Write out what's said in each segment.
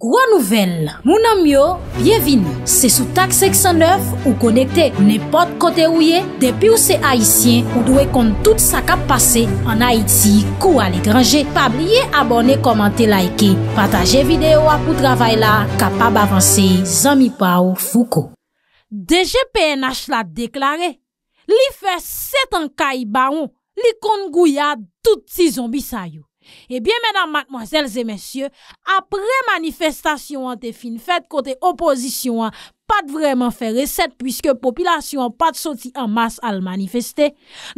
Gwa nouvel, mounan myo, byevini, se sou tak 609 ou konekte ou ne pot kote ouye, depi ou se Haitien ou dwe kont tout sa kap pase an Haiti kou ale grange, pa blye abone, komante, laike, pataje videyo apou travay la, kapab avanse, zami pa ou fuko. Deje PNH la deklare, li fe setan ka i baon, li kont gouya tout si zombi sayo. Ebyen menan mankmozelze mensyo, apre manifestasyon an te fin fèt kote oposisyon an, pat vreman fè reset pwiske popilasyon an pat soti an mas al manifestè.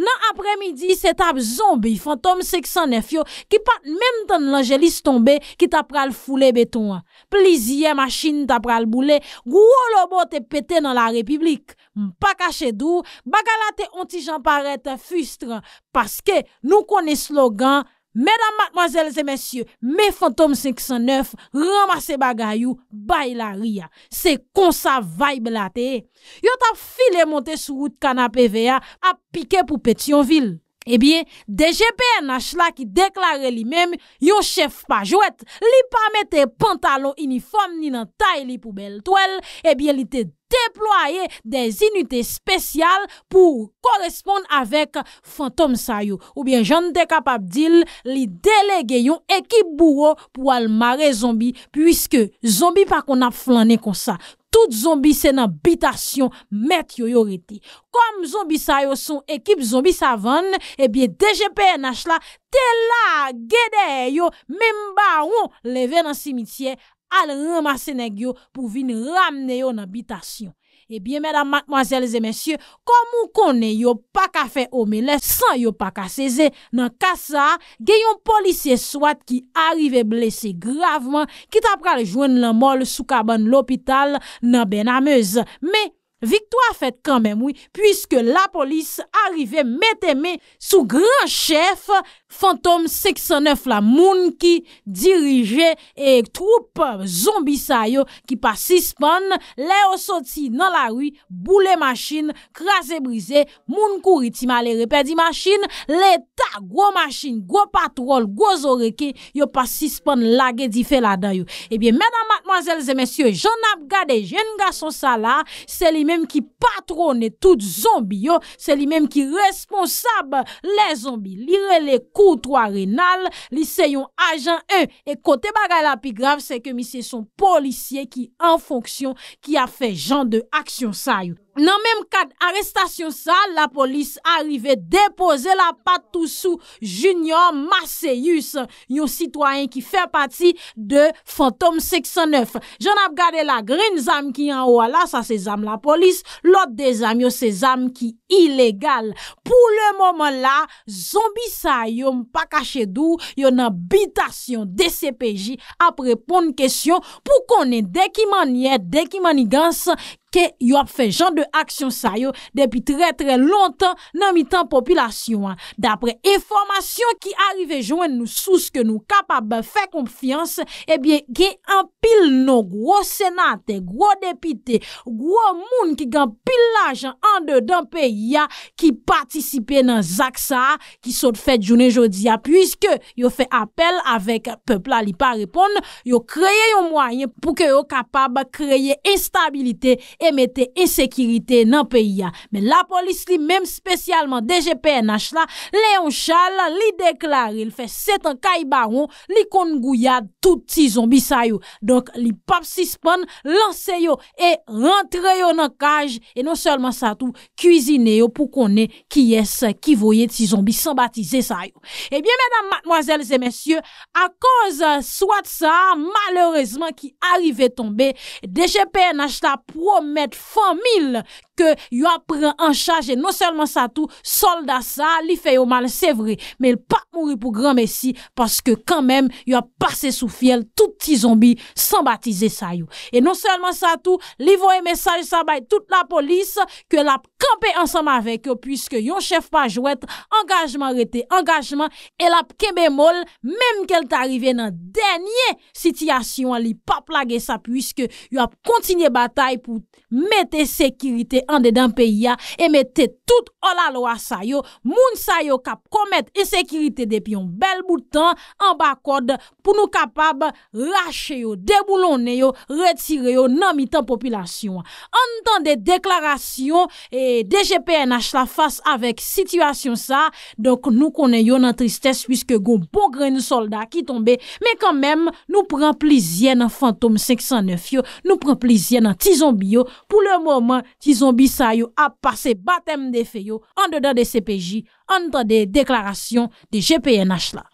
Nan apre midi, se tap zombi fantom seksan nefyo ki pat menm tan l'angelis tombe ki tap pral foule beton an. Pliziye maschine tap pral boule, gwo lobo te pète nan la republik. Mpa kache dour, bakala te ontijan parete fustre, paske nou kone slogan... Mèdam matmazèl zè mèsyè, mè Fantom 509 ramase bagayou bay la ria. Se konsa vaib la te. Yo ta file monte sou wout kanap e veya ap pike pou pet yon vil. E bie, DGPN ach la ki deklare li mèm, yo chef pa jwet. Li pa mette pantalon uniform ni nan tay li pou bel toel, e eh bie li te deklare. Deploye de zinute spesyal pou koresponde avek fantom sa yo. Ou bien jan de kapap dil li delege yon ekip bouro pou almare zombi. Puiske zombi pa kon ap flanen konsa. Tout zombi se nan bitasyon met yo yo reti. Kom zombi sa yo son ekip zombi sa van. Ebyen eh DGPNH la te la gede yo. Memba ou leve nan simitye. al ramase neg yo pou vin ramne yo nan bitasyon. Ebyen, mèdam, matmazèlese, mèsyè, komou konen yo pa ka fe omele san yo pa ka seze, nan kasa, genyon polisye swat ki arrive blese graveman, kit apra rejwen nan mol soukaban l'opital nan ben amez. Mè! victwa fèt kèmèm wè, pwiske la polis arrivè metèmè sou gran chèf fantom 609 la moun ki dirije e troupe zombisa yo ki pa sispon, le osoti nan la rwi, boule machin krasè brise, moun kou ritima le repè di machin, le ta gwo machin, gwo patrol gwo zore ki, yo pa sispon lage di fè la dayo. Ebyè eh menan matmwazèl zè mèsyò, joun ap gade jèn gason sa la, selime Mèm ki patronè tout zombiyon, se li mèm ki responsab lè zombi. Li relè koutwa renal, li se yon ajan e. E kote bagal api grav, se ke misye son polisye ki an fonksyon ki a fe jan de aksyon sa yon. Nan menm kat arrestasyon sa, la polis arive depoze la patou sou Junior Marseillus, yon sitwayen ki fè pati de Fantom 609. Jan ap gade la gren zam ki an wala sa se zam la polis, lot de zam yo se zam ki ilegal. Po le momen la, zombi sa yon pa kache dou, yon an bitasyon de CPJ ap repon kestyon pou konen dek iman yed, dek iman i dansa, ke yo ap fe jan de aksyon sa yo... depi tre tre lontan nan mitan popilasyon. Dapre eformasyon ki arive joen nou... sous ke nou kapab fe konfians... ebyen eh gen an pil nou... gwo senate, gwo depite... gwo moun ki gen pil lajan... an de dan pe ya... ki patisipe nan Zaksa... ki sot fet jounen jodi ya... pwiske yo fe apel... avek pepla li pa repon... yo kreye yo mwanyen... pou ke yo kapab kreye instabilite... emete ensekirite nan peyi ya. Men la polis li menm spesyalman DGPNH la, Leon Charles li deklar il fe setan kay baron, li kon gouyad tout ti zombi sa yo. Donk li pap si span, lanse yo e rentre yo nan kaj e non selman sa tou kuzine yo pou konen ki yes ki voye ti zombi san batize sa yo. Ebyen eh menam, madmoazel, zemensye, a koz swat sa, malorezman ki arrive tombe, DGPNH la promen mettre 100 000 ke yo ap pren an chaj e non selman sa tou solda sa li feyo mal se vre me l pa mouri pou gran messi paske kan menm yo ap pase sou fiel tout ti zombi san batize sa yo e non selman sa tou li voye mesaj sa bay tout la polis ke l ap kampe ansam avek yo pwiske yon chef pa jwet engajman rete, engajman el ap kebe mol menm ke l ta arrive nan denye sityasyon li pa plage sa pwiske yo ap kontinye batay pou mete sekirite an de dan peyi ya, e mette tout olalwa sa yo, moun sa yo kap komet e sekirite depi yon bel boutan, an bak kode pou nou kapab rache yo deboulone yo, retire yo nan mitan populasyon. An dan de deklarasyon, e DGPNH la fase avek sityasyon sa, donk nou konen yo nan tristesse, pwiske goun bon gren solda ki tombe, men kan men nou pran plizye nan Fantom 509 yo, nou pran plizye nan Tizombio, pou le mouman, Tizomb bisayou ap pase batem de feyo an de dan de CPJ, an de dan de deklarasyon de GPNH la.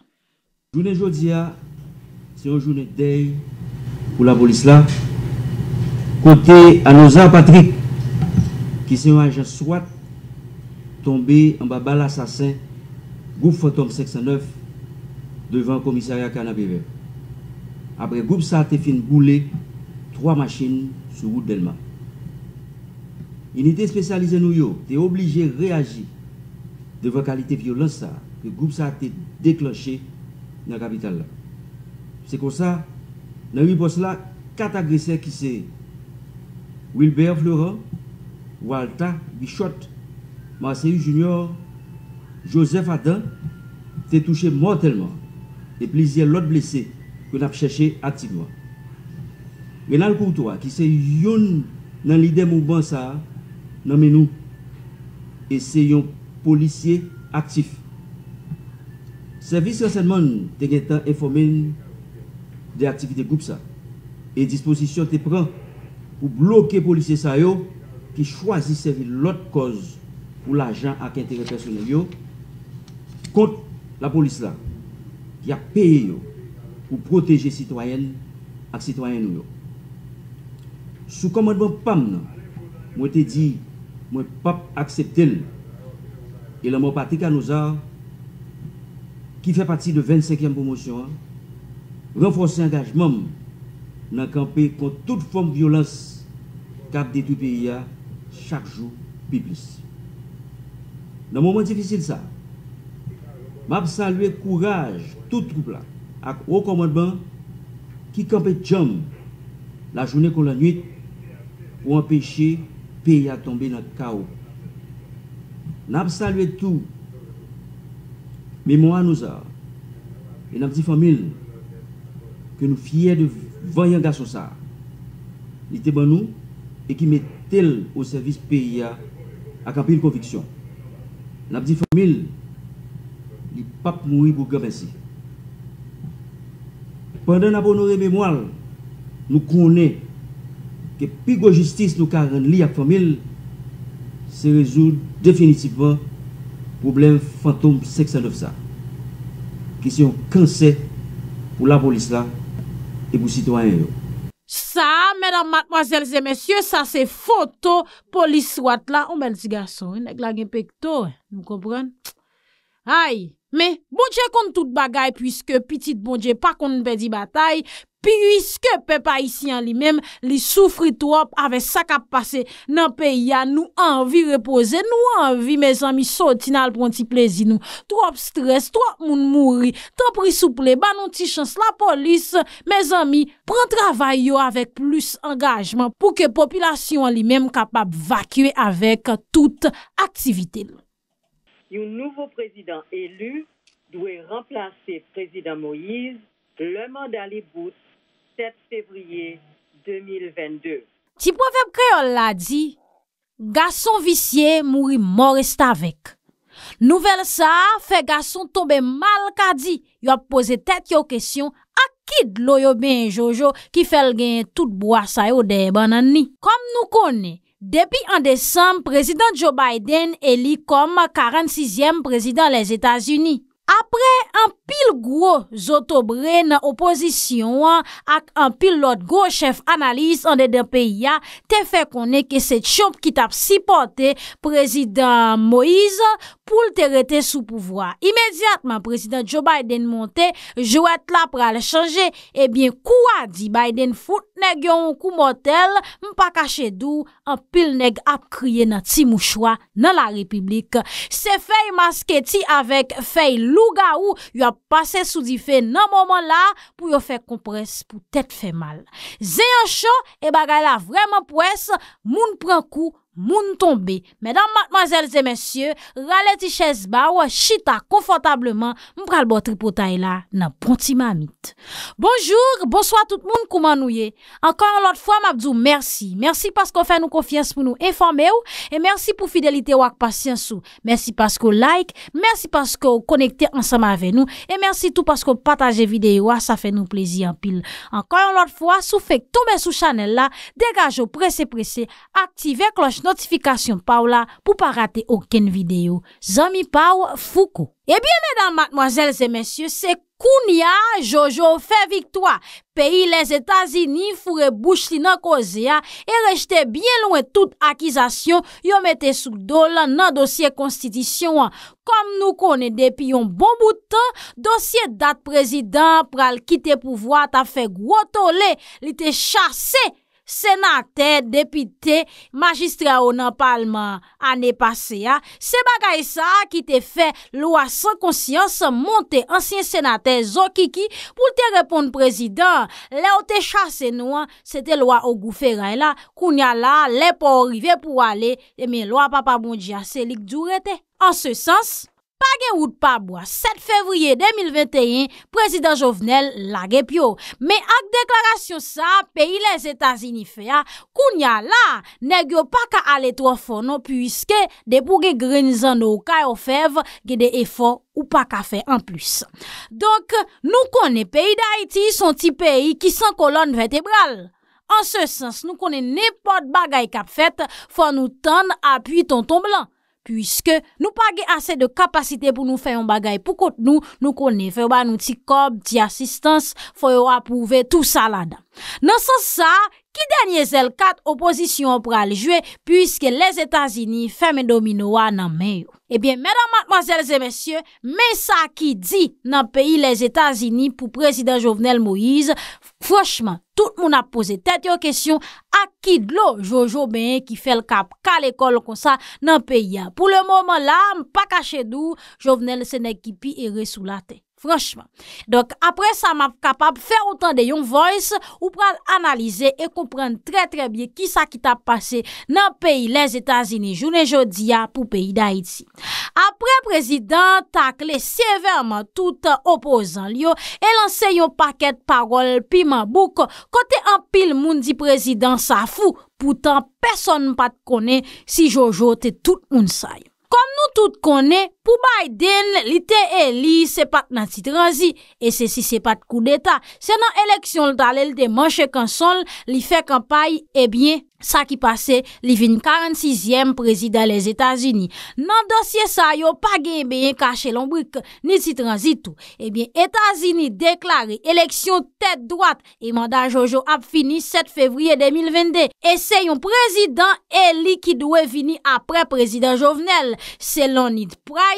Jounen Jodia se yon jounen dey pou la bolis la kote a nouza patrik ki se yon ajen swat tombe an ba bal asasen Goup Fotom 609 devan komisaryakana BV. Apre Goup sa te fin goulé 3 machin sou gout delman. Unité spécialisée nous il t'es obligé de réagir devant la qualité de violence que le groupe ça a déclenché dans la capitale C'est comme ça, dans le poste là, quatre agresseurs qui sont Wilbert Florent, Walter Bichot, Marseille Junior, Joseph Adam, t'es touché mortellement et plusieurs l'autre blessé que nous avons cherché activement. le Courtois, qui c'est une dans l'idée mouvement ça, nanmen nou e se yon polisye aktif servis renselman te gen tan informen de aktivite goup sa e disposisyon te pran pou bloke polisye sa yo ki chwazi servi lot koz pou la jan ak ente repersonel yo kont la polis la ki ap pe yo pou proteje sitwayen ak sitwayen yo sou komadbo pam nan mwen te di mwen pap aksepten ilan e mwen pati ka nouza ki fe pati de 25e pou monsyon an, renfonsi angajman nan kampe kont tout form violens kap detu piya chak jou pi plis. Nan mwen mwen difisil sa, map salwe kouraj tout koupla ak o komadman ki kampe tjam la jounen kon la nwit pou anpeche Peya tombe nan kao. N ap salwe tou, Memo anouza, E n ap di famil, Ke nou fye de vanyan ga sou sa, Ni te ban nou, E ki me tel ou servis peyya, A kapil konviksyon. N ap di famil, Li pap moui bou gomen si. Pendan ap onore memwal, Nou kounen, ke pigwe justice nou ka ren li ak famil se rezoud definitivman problem fantom seksanof sa, ki se yon kanset pou la polis la e pou sitwanyen yo. Sa, mèdame, mademoiselles et messieurs, sa se foto polis ouat la, ou mèl di gason, yon ek la gen pekto, mou kompren. Ay, me, bonje kont tout bagay, pwiske pitit bonje pa kont bedi batay, pwiske pe pa isi an li mem, li soufri trop avè sa kap pase. Nan pe ya nou anvi repose, nou anvi, me zami, sotina alpon ti plezi nou. Trop stres, trop moun mouri, trop risouple, banon ti chans la polis, me zami, pran travay yo avèk plus angajman pou ke populasyon li mem kapap vakye avèk tout aktivite nou. Yon nouvo prezidant elu dwe remplase prezidant Moïse le mandali bout 7 febriye 2022. Ti pou feb kreol la di, gason visye mouri mor estavek. Nouvel sa fe gason tobe mal kadi. Yo ap pose tet yo kesyon akid lo yo ben Jojo ki fel gen tout bwa sa yo de banani. Kom nou konen. Depi an desan, prezident Joe Biden eli kom 46e prezident les Etats-Unis. apre an pil gro zotobre nan opozisyon ak an pil lot go chef analis an de den peyi ya te fe konen ke set chop ki tap sipote prezident Moïse pou lte rete sou pouvoa. Imediatman prezident Joe Biden monte, jou et la pra le chanje, ebyen kou a di Biden fout negyon kou motel mpa kache dou an pil neg ap kriye nan ti mouchwa nan la republik. Se fey maske ti avek fey Lou ga ou, yo a pase sou di fe nan momon la pou yo fe kompres pou tet fe mal. Ze yon chan, e baga la vreman pwes, moun pren kou. moun tombe. Mèdam matmazèl zè mèsyè, ralè ti chèz ba wè chita konfotableman mpral bò tripotay la nan ponti mamit. Bonjou, bò swa tout moun kouman nou ye. Ankon an lot fwa mabdou, mèrsi. Mèrsi paskò fè nou konfians pou nou enfame ou, mèrsi pou fidelite wak pasyansou. Mèrsi paskò like, mèrsi paskò konekte ansama avè nou, mèrsi tout paskò pataje videyo wè ah, sa fè nou plezi an pil. Ankon an lot fwa, sou fèk tombe sou chanel la, degaj ou prese prese, aktive notifikasyon pa w la pou pa rate oken videyo. Zami pa w fuko. Ebyen eh edan matmoazel se mensyo se koun ya Jojo fe viktoa. Peyi les Etazini fure bouch ti nan koze ya e rejte bien lwen tout akizasyon yon mette souk do lan nan dosye konstidisyon an. Kom nou kone depi yon bon boutan, dosye dat prezident pral kite pou vwa ta fe gwoto le li te chase Senate depite magistra ou nan palman ane pase ya, se bagay sa ki te fe lwa san konsyans mante ansyen senate zokiki pou te reponde prezident le ou te chase nou an, se te lwa ou gouferan la, kounya la, le pou orive pou ale, de mi lwa papa moun diya selik djou rete. An se sens? Page wout pabwa 7 fevriye 2021, prezident Jovenel lage pyo. Me ak deklarasyon sa, peyi les etazini feya, kounya la negyo paka aletwa fono non, pwiske debouge grenizan nou kayo fev gede efor ou paka fe en plus. Donk nou konen peyi da Haiti son ti peyi ki san kolon vetebral. An se sens nou konen nepot bagay kap fet fwa nou tend apuy ton ton blan. Pwiske nou page ase de kapasite pou nou fè yon bagay pou kote nou nou kone. Fè yo ba nou ti kob, ti asistans, fò yo apouve tou salada. Nansan sa... Ki denye zel kat opozisyon pral jwe pwiske le Zetazini feme domino wa nan men yo? Ebyen, menan matmazelze mesye, men sa ki di nan peyi le Zetazini pou prezident Jovenel Moïse, fweshman, tout moun ap pose tete yo kesyon ak ki dlo Jojo Benye ki fel kap kal ekol konsa nan peyi ya. Pou le mouman la, m pa kache dou, Jovenel sene kipi e resou late. Franschman. Dok apre sa m ap kapap fe otan de yon voice ou pran analize e kompran tre tre bie ki sa ki ta pase nan peyi les Etazini jounen jodi ya pou peyi da iti. Apre prezident takle severman tout opozan liyo e lanse yon paket parol pi mabouk kote an pil moun di prezident sa fou poutan person m pat kone si jojote tout moun say. Kom nou tout kone Pou bay den, li te e, li se pat nan titranzi, e se si se pat kou deta. Se nan eleksyon dalel de manche konsol, li fe kampay, e bie, sa ki pase, li vin 46e prezident les Etats-Unis. Nan dosye sa yo, pa gen beyen kache lombrik, ni titranzi tou. E bie, Etats-Unis deklare eleksyon tete-dwate, e mandan Jojo ap fini 7 fevriye 2022. E se yon prezident e li ki dwe vini apre prezident Jovenel, se lon ni pra,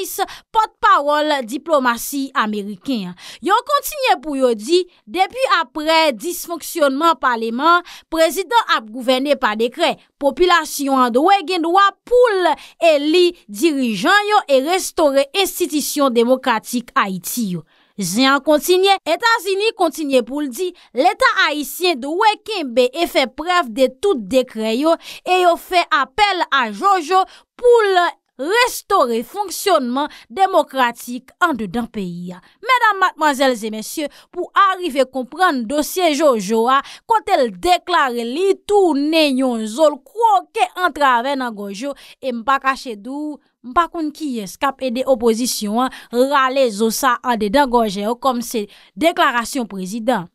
Yon kontinye pou yon di, depi apre disfonksyonman parlement, prezident ap gouvene pa dekre, populasyon an do we gen do a pou l eli dirijan yo e restore institisyon demokratik Haiti yo. Zyan kontinye, Etasini kontinye pou l di, leta Haitien do we ken be e fe pref de tout dekre yo e yo fe apel a Jojo pou l eli dirijan yo. Restore fonksyonman demokratik an de dan peyi ya Medan matmanzelze mensyo pou arrive kompran dosye Jojo a Kot el deklare li tou nenyon zol kwo ke antrave nan gojo E mpa kache dou mpa koun ki eskap ede opozisyon Rale zosa an de dan gojo yo kom se deklarasyon prezident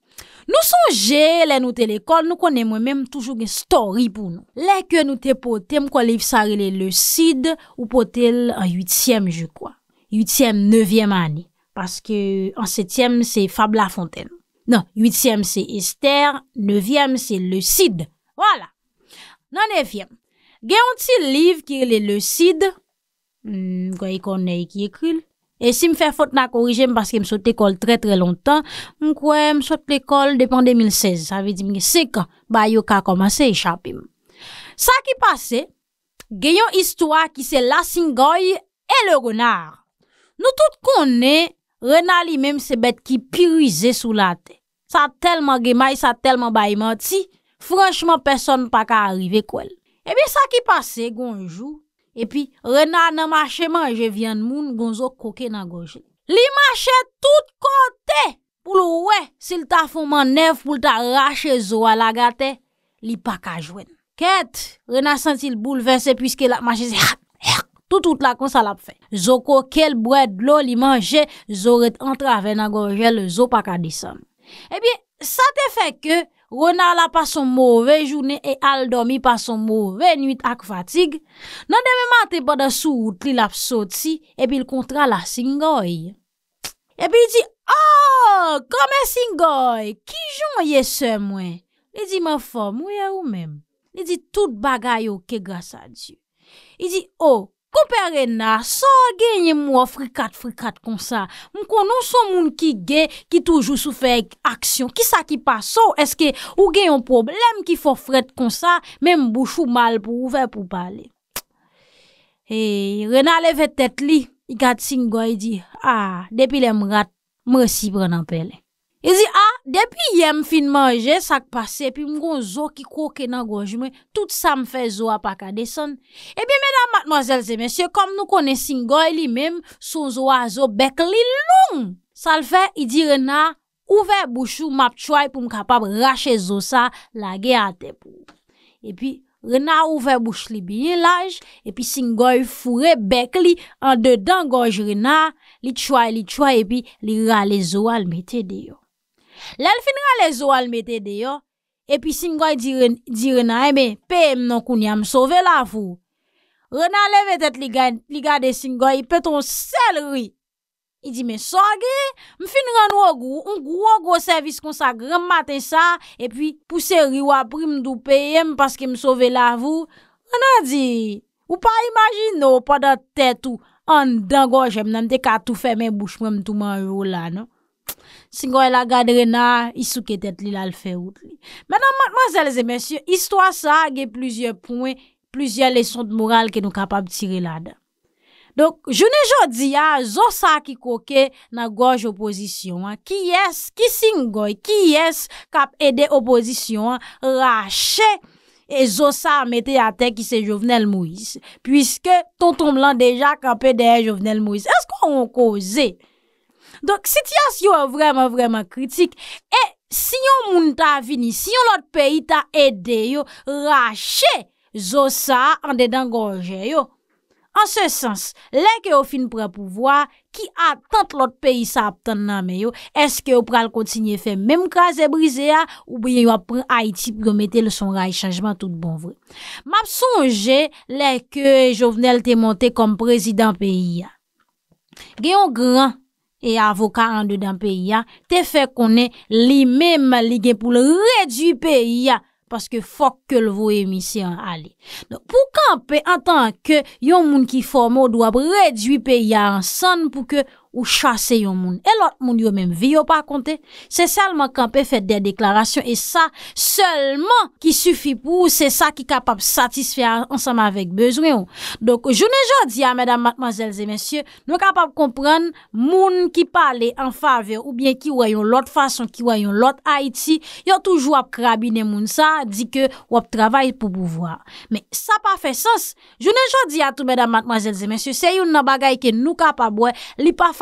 Nou sonje, lè nou tè l'ekol, nou konè mwen mèm toujou gen story pou nou. Lè kè nou tè potèm kwa liv sarilè le sid, ou potèl an yutsyèm, jè kwa. Yutsyèm, nevyèm anè. Paske an setyèm, se Fab Lafontaine. Nan, yutsyèm se Esther, nevyèm se le sid. Wala. Nan nevyèm, gen yon ti liv kire lè le sid, mwen hmm, konè yon ki ekril, E si m fè fote nan korije m baske m sote ekol trè trè lontan, m kwe m sote l'ekol depan 2016. Sa vè di m gè se ka bay yo ka komanse e chapim. Sa ki pase, genyon istwa ki se Lassingoy e le Gonar. Nou tout konè, Renali mèm se bet ki piruize sou la te. Sa telman gemay, sa telman bay mati, franchman person pa ka arrive kwel. E eh bè sa ki pase Gonjou. E pi, rena nan mache manje vyan moun gon zo koke nan gorje. Li mache tout kote pou lo we, sil ta foman nef pou ta rache zo alagate, li paka jwen. Ket, rena sentil boule vese, pwiske la mache zek, toutout la konsalap fe. Zo koke lboued lo li manje, zo ret antrave nan gorje, le zo paka disan. Eh e pi, sa te fe ke, Rona la pa son mouve, jounen e al domi pa son mouve, nuit ak fatig. Nan deme mante bada sou ou tri lap sot si, epi l kontra la singoy. Epi li di, oh, kome singoy, ki joun ye se mwen? Li di, mè fò, mouye ou mèm. Li di, tout bagay ou ke grasa di. Li di, oh. Koupe non oh, eh, Rena, sa genye mwa frikat frikat kon sa. M konon son moun ki gen, ki toujou sou fe aksyon. Ki sa ki pa sa, eske ou gen yon problem ki fo fret kon sa, men m bouchou mal pou ouve pou pale. E, Rena leve tet li, i gade sing gwa, i di, a, ah, depi le m rat, m resibre nan pele. I zi, a! Ah, Depi yem fin manje, sak pase, pi mgon zo ki koke nan gwojme, tout sa mfe zo apakade son. E pi mena matnozelze mense, kom nou kone singoy li menm, son zo a zo bek li long. Sal fe, i di rena, ouve bouchou map chwae pou m kapab rache zo sa, lage ate pou. E pi rena ouve bouchou li biye laj, e pi singoy fure bek li, an dedan gwoj rena, li chwae li chwae, e pi li rale zo alme te deyo. Lè l fin ran lè zo al mè te de yo, e pi sin gwa di Renan, e mè, peye m nan koun ya m souve la vou. Renan leve tèt li gade sin gwa, i peton sel ri. I di mè, soge, m fin ran wogou, m gwo wogou servis konsag remmate sa, e pi puse ri wapri m doupèye m paske m souve la vou. Renan di, ou pa imagine ou pa da tèt ou an dango jèm nan m te ka toufè mè bouch mèm touman rou la, no. Singoy la gadre na, isou ketet li la lfeout li. Menan, mademoiselles et messieurs, histwa sa ge plizye pouen, plizye leson de moral ke nou kapab tire la da. Donk, jounen jodi ya, zosa ki koke na goj oposisyon, ki yes, ki singoy, ki yes, kap ede oposisyon, rache, e zosa mette a te ki se jovenel mouise. Pwiske, ton tom lan deja kapede e jovenel mouise. Esko an wankoze? Donk, sityans yo a vreman vreman kritik. E, si yon moun ta vini, si yon lot peyi ta ede yo, rache zo sa an dedan gorje yo. An se sens, leke yo fin prapouvoa, ki a tent lot peyi sa aptan nanme yo, eske yo pral kontinye fe, mem kwa ze brize ya, ou bwen yo apren Haiti pwemete le son raye chanjman tout bon vre. M ap sonje, leke jo vnel te monte kom prezident peyi ya. Geyon gran, e avoka an de dan pe ya, te fe konen li men maligen pou le rejwi pe ya, paske fok ke l vo emisyen ali. Pou kan pe, an tan ke yon moun ki fomo, do ap rejwi pe ya an san pou ke ou chase yon moun. E lot moun yo menm vi yo pa akonte. Se salman kanpe fet de deklarasyon e sa salman ki sufi pou se sa ki kapap satisfe ansama vek bezwen yo. Donk, jounen jò di a, mèdam, mèdam, mèzel, zè, mèsyè, nou kapap kompren moun ki pale an fave ou bien ki wayon lot fason, ki wayon lot haiti, yo toujou ap krabine moun sa, di ke wap travay pou bouvoar. Mè, sa pa fe sens. Jounen jò di a tou, mèdam, mèdam, mèzel, zè, mèsyè, se yon nan bagay ke nou kapap wè li pa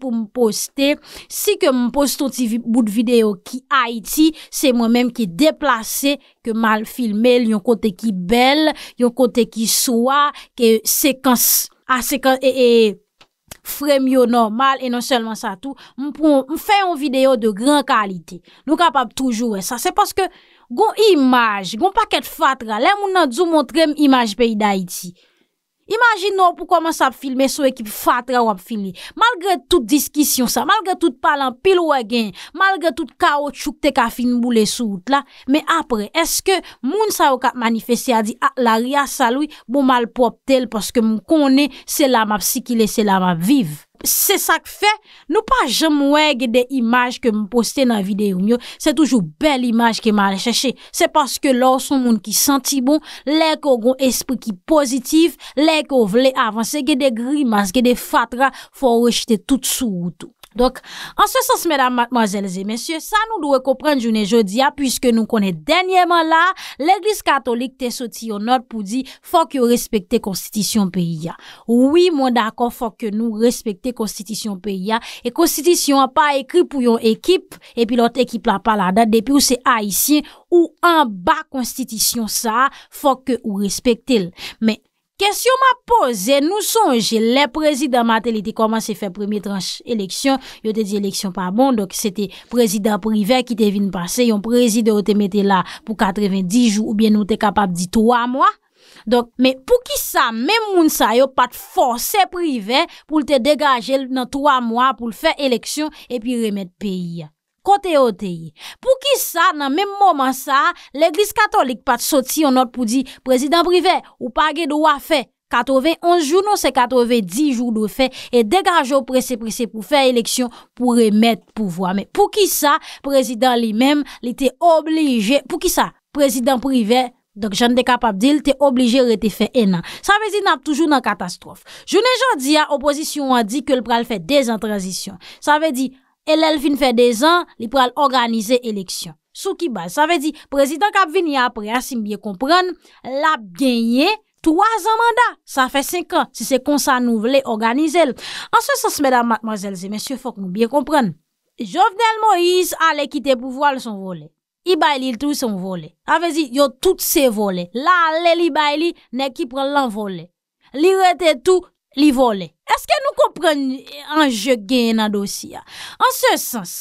pou m pou poste, si ke m pou poste ton ti bout videyo ki Haiti, se mwen menm ki deplase, ke mal filmel yon kote ki bel, yon kote ki soua, ki sekans, a sekans e, e fremyo normal, e non selman sa tou, m pou m fè yon videyo de gran kalite, nou kapap toujouwe sa, se paske goun imaj, goun paket fatra, le moun nan djou montrem imaj peyi d'Haiti, Imagin nou pou koman sa ap filme sou ekip fatra wap fini, malgre tout diskisyon sa, malgre tout palan pil wagen, e malgre tout kaot chouk te ka fin mboule sou out la, me apre eske moun sa wak ap manifeste a di ak ah, la ria saloui bon mal pop tel paske moun kone se la map sikile se la map vive. Se sak fe, nou pa jem mwen ge de imaj ke m poste nan videyo myo, se toujou bel imaj ke m alè chèche. Se paske lò son moun ki senti bon, lè ko goun espri ki pozitif, lè ko vle avanse, ge de grimaz, ge de fatra, fò wè chite tout sou woutou. Donc, en ce sens, mesdames, mademoiselles et messieurs, sa nou doure komprenne jounen jodia, pwiske nou konen denyeman la, l'Eglise Katolik te soti yon not pou di, fok yo respekte konstitisyon peyi ya. Ouwi, mwen dako, fok yo nou respekte konstitisyon peyi ya, e konstitisyon an pa ekri pou yon ekip, e pi lot ekip la pa la dat, de pi ou se a isye, ou an ba konstitisyon sa, fok yo respekte il. Men. Kèsyon m apose, nou sonje, le prezident matelite koman se fè premier tranche eleksyon, yo te di eleksyon pa bon, donc se te prezident privè ki te vin passe, yon prezident te mette la pou 90 jou ou bien nou te kapab di 3 mwa. Donc, mè pou ki sa, mè moun sa, yo pat forse privè pou te degaje nan 3 mwa pou fè eleksyon e pi remet peyi. kote oteyi. Pou ki sa, nan menm mouman sa, l'Eglise Katolik pat soti anot pou di, prezident prive, ou pa ge do a fe, 81 jounon se 90 joun do fe, e degaje ou prese prese pou fe eleksyon, pou remet pouvoi. Men, pou ki sa, prezident li menm, li te oblije, pou ki sa, prezident prive, dok jan de kapab dil, te oblije rete fe enan. Sa vezi nan toujoun nan katastrofe. Jounen jan di ya, opozisyon an di, ke l pral fe dezantransisyon. Sa vezi, E lèl fin fè dez an, li pral organize eleksyon. Sou ki bay, sa fè di, prezident kap vini apre, asim biye kompran, l ap genye 3 an manda. Sa fè 5 an, si se konsa nou vle organize l. Anse sens, mèdam, mademoiselles et messieurs, fòk nou biye kompran. Jovenel Moïse alè kite pou voal son vole. I bay li l tou son vole. A fè di, yo tout se vole. La alè li bay li, ne ki pral lan vole. Li rete tou... Li vole, eske nou kompren anje gen nan dosi ya? An se sens,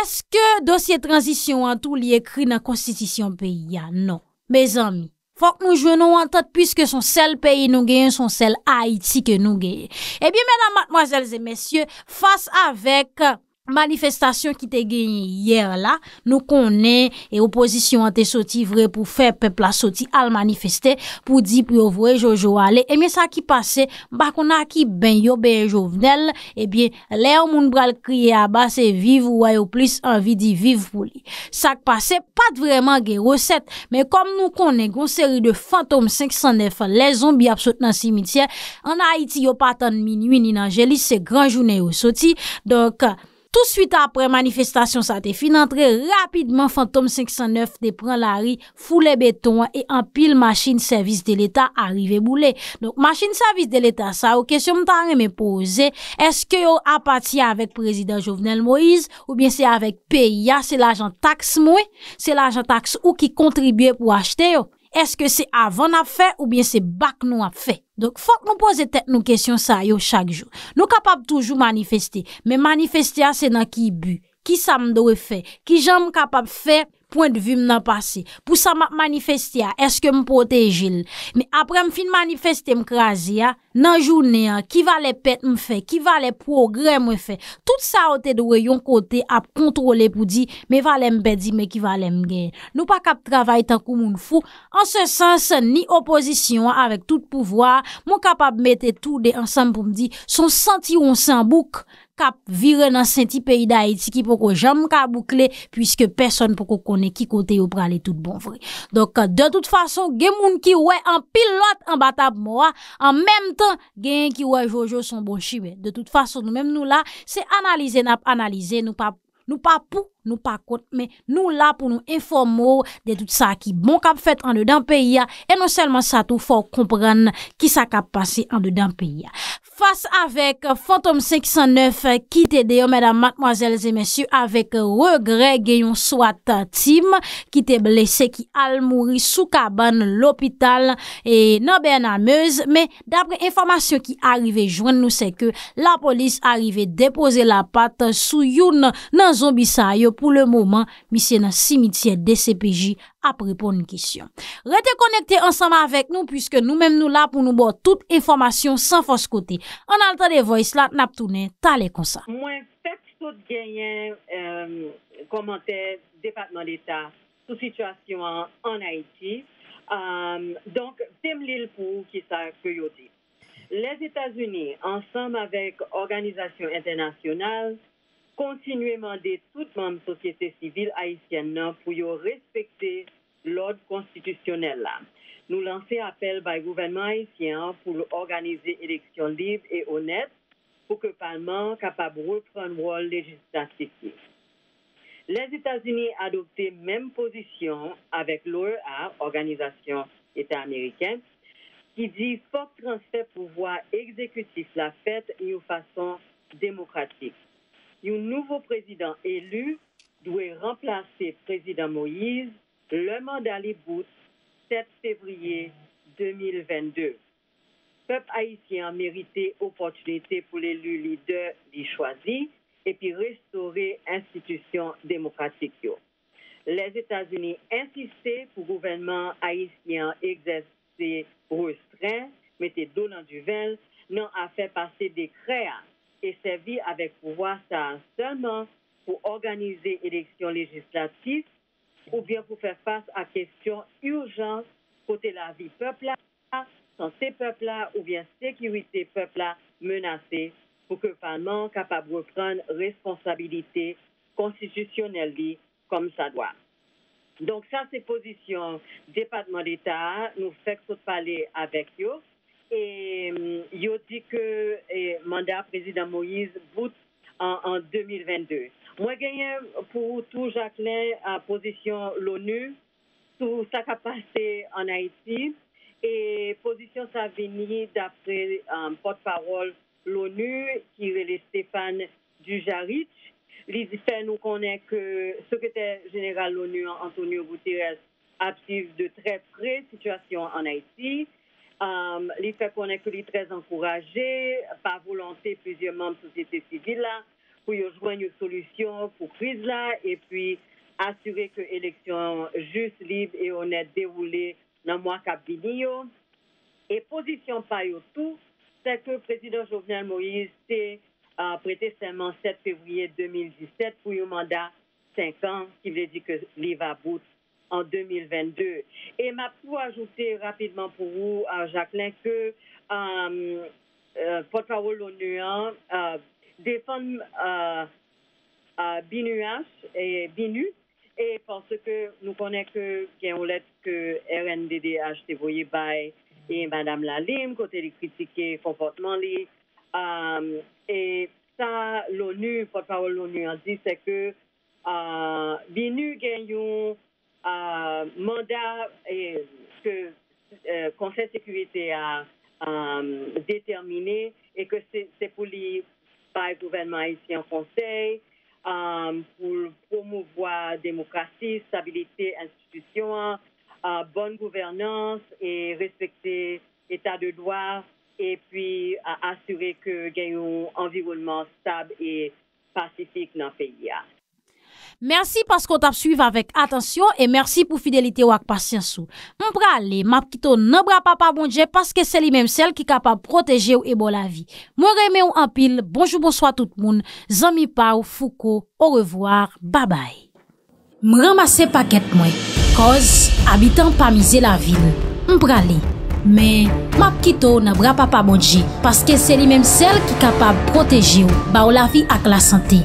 eske dosi e transisyon an tou li ekri nan konstitisyon peyi ya? Non, bezami, fok nou jwennon an tat pwiske son sel peyi nou gen, son sel Haiti ke nou gen. E bi menan matmoazelze mesye, fos avek... Manifestasyon ki te genyi yer la, nou konen e oposisyon an te soti vre pou fe pepla soti al manifeste pou di pou yo vwe jo jo ale. Emen sa ki pase, bako na ki ben yo beye jo vnel, ebyen le yo moun bral kriye aba se viv ou a yo plis anvi di viv pou li. Sa ki pase, pat vreman genye reset, men kom nou konen goun seri de Fantom 509, le zon bi apsot nan simityen, an a iti yo patan minwi ninan jeli se gran jounen yo soti, donk... Tout suite apre manifestasyon sa te finantre, rapidman Fantom 509 depran la ri, foule beton e ampil machine servis de l'Etat arive boule. Donc machine servis de l'Etat sa ou kesyon mta reme pose, eske yo apati avek prezident Jovenel Moïse ou bien se avek PIA, se l'agent tax mwen, se l'agent tax ou ki kontribuye pou achete yo? Eske se avon ap fè ou bie se bak nou ap fè? Donk fòk nou pose tek nou kesyon sa yo chak jou. Nou kapap toujou manifeste. Men manifeste a se nan ki i bu. Ki sa mdowe fè? Ki jan m kapap fè? Poin de vu m ah, ah, nan pase, pou sa m ap manifeste ya, eske m pote jil. Me apre ah, m fin manifeste m kraze ya, nan jounen, ki va le pet m fe, ki va le progre m fe. Tout sa ote dwe yon kote ap kontrole pou di, me va le m pedi, me ki va le m gen. Nou pa kap travay tan kou moun fou, an se sens ni opozisyon avèk tout pouvoar, mou kap ap mette tou de ansan pou m di, son senti ou ansan bouk. kap vire nan senti peyi da eti ki poko jam mkabukle, pwiske peson poko kone ki kote yo prale tout bon vre. Dok, de tout fason, gen moun ki we an pilote an batap mwa, an menm tan gen ki we jojo son bon chive. De tout fason, nou menm nou la, se analize nap analize, nou pa pou, nou pa kot, men nou la pou nou informo de tout sa ki bon kap fet an de dan peyi ya, e non selman sa tou fok kompren ki sa kap pase an de dan peyi ya. Fas avèk Fantom 509 ki te deyo mèdam matmoazèles e mèsyou avèk regrè genyon swat tim ki te blèse ki al mouri sou kaban l'opital e nan bè an amèz. Mè d'apre informasyon ki arrivè jwen nou se ke la polis arrivè depose la pat sou youn nan zombisa yo pou le mouman misè nan simitye DCPJ. aprepo nou kisyon. Rete konekte ansama avèk nou pwiske nou men nou la pou nou bo tout informasyon san fos kote. An alta de Voicelat, Naptounen, talekonsa. Mwen pek sot genyen komante depatman l'Etat sou situasyon an Haiti. Donk, tem li l pou ki sa kuyoti. Les Etats-Unis, ansama avèk Organizasyon Internasyonal, à demander toute membre société civile haïtienne pour respecter l'ordre constitutionnel. Nous lançons appel par gouvernement haïtien hein, pour organiser élections élections libre et Parlement soit capable de reprendre le rôle législatif. Les états unis adopté la même position avec l'OEA, Organisation État qui qui dit transfert transfer pouvoir exécutif la fête une façon démocratique » un nouveau président élu doit remplacer président Moïse. Le mandat les 7 février 2022. Peuple haïtien a mérité opportunité pour l'élu leader d'y choisir et puis restaurer institutions démocratiques. Les États-Unis insistaient pour le gouvernement haïtien exercer restreint, mettez Donald Duvel, non à fait passer des créas et servir avec pouvoir ça seulement pour organiser élections législatives ou bien pour faire face à questions urgentes côté la vie peuple santé peuple ou bien sécurité peuple menacée pour que le Parlement capable de prendre responsabilité constitutionnelle comme ça doit. Donc ça, c'est position département d'État. Nous faisons parler avec vous et il euh, dit que et, mandat président Moïse bout en, en 2022. Moi, gagné pour tout, Jacqueline, à position l'ONU, sur sa capacité en Haïti, et position ça venir d'après un euh, porte-parole l'ONU, qui est Stéphane Dujaric. L'idée, nous connaît que secrétaire général l'ONU, Antonio Guterres, active de très près situation en Haïti. Um, li fè konen ke li trez volonté pa volante plizye société civile sivil la, pou yo jwen pour solusyon pou et puis assurer que asyre juste libre et honnête e dans mois nan mwa kabini yo. E pozisyon pa yo tou, se Jovenel Moïse s'est euh, prêté seulement le 7 février 2017 pou mandat mandat 5 ans, ki vle dit que li va bout en 2022. Et ma pou ajouter rapidement pou vous à euh, Jacqueline que euh, euh, Port-Paro-L'ONU défend BINUH et BINU et parce que nous connait que RNDDH et Madame Lalim côté de critiquer fortement et ça l'ONU, Port-Paro-L'ONU a dit c'est que BINU gagne ou euh, mandat que le Conseil de sécurité a déterminé et que c'est pour par le gouvernement en conseil euh, pour promouvoir la démocratie, stabilité institution, euh, bonne gouvernance et respecter l'état de droit et puis assurer que y ait un environnement stable et pacifique dans le pays. Mersi bon pas kon tap suive avek atensyon E mersi pou fidelite wak pasyansou Mbra le, map kito nan bra pa pa bondje Paske se li menm sel ki kapab proteje ou e bo la vi Mwen reme ou an pil Bonjou bonsoy tout moun Zanmi pa ou fouko Ou revoar, babay Mrenmase paket mwen Koz, abitan pa mize la vil Mbra le, men Map kito nan bra pa pa bondje Paske se li menm sel ki kapab proteje ou Ba ou la vi ak la sante